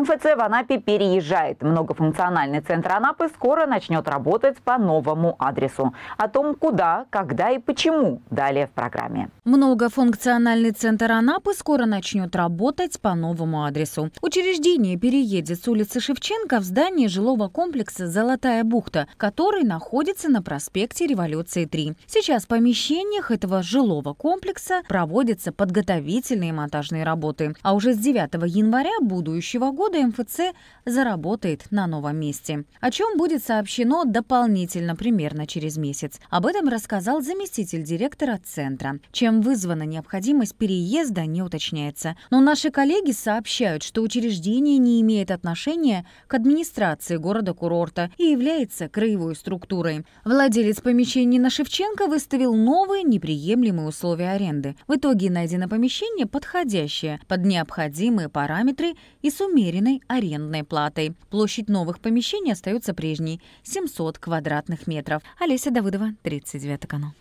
МФЦ в Анапе переезжает. Многофункциональный центр Анапы скоро начнет работать по новому адресу. О том, куда, когда и почему, далее в программе. Многофункциональный центр Анапы скоро начнет работать по новому адресу. Учреждение переедет с улицы Шевченко в здание жилого комплекса «Золотая бухта», который находится на проспекте Революции 3. Сейчас в помещениях этого жилого комплекса проводятся подготовительные монтажные работы. А уже с 9 января будущего года года МФЦ заработает на новом месте, о чем будет сообщено дополнительно примерно через месяц. Об этом рассказал заместитель директора центра. Чем вызвана необходимость переезда, не уточняется. Но наши коллеги сообщают, что учреждение не имеет отношения к администрации города-курорта и является краевой структурой. Владелец помещения на Шевченко выставил новые неприемлемые условия аренды. В итоге найдено помещение, подходящее под необходимые параметры и с умеренным арендной платой. Площадь новых помещений остается прежней – 700 квадратных метров. Олеся Давыдова, 39 канал.